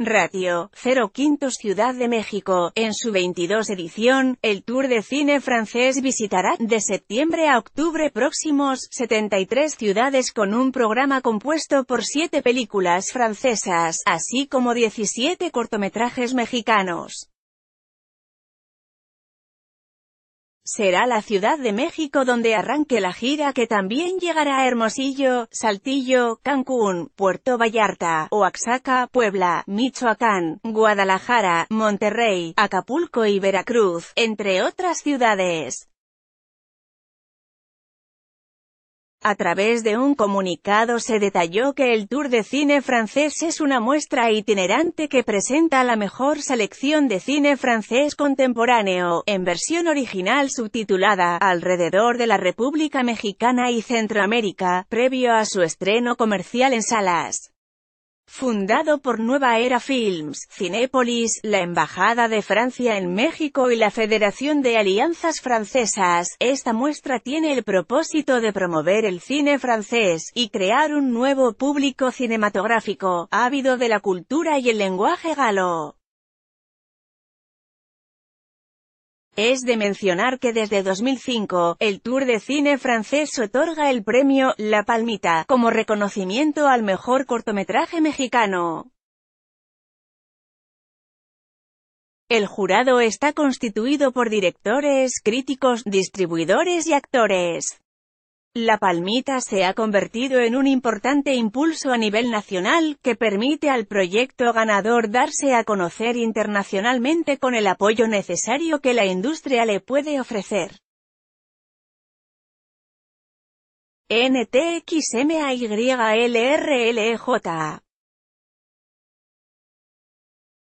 Ratio, 05 Ciudad de México, en su 22 edición, el Tour de Cine francés visitará, de septiembre a octubre próximos, 73 ciudades con un programa compuesto por 7 películas francesas, así como 17 cortometrajes mexicanos. será la Ciudad de México donde arranque la gira que también llegará a Hermosillo, Saltillo, Cancún, Puerto Vallarta, Oaxaca, Puebla, Michoacán, Guadalajara, Monterrey, Acapulco y Veracruz, entre otras ciudades. A través de un comunicado se detalló que el Tour de Cine Francés es una muestra itinerante que presenta la mejor selección de cine francés contemporáneo, en versión original subtitulada, alrededor de la República Mexicana y Centroamérica, previo a su estreno comercial en salas. Fundado por Nueva Era Films, Cinépolis, la Embajada de Francia en México y la Federación de Alianzas Francesas, esta muestra tiene el propósito de promover el cine francés, y crear un nuevo público cinematográfico, ávido de la cultura y el lenguaje galo. Es de mencionar que desde 2005, el Tour de Cine francés otorga el premio La Palmita como reconocimiento al mejor cortometraje mexicano. El jurado está constituido por directores, críticos, distribuidores y actores. La palmita se ha convertido en un importante impulso a nivel nacional, que permite al proyecto ganador darse a conocer internacionalmente con el apoyo necesario que la industria le puede ofrecer. NTXMAYLRLJ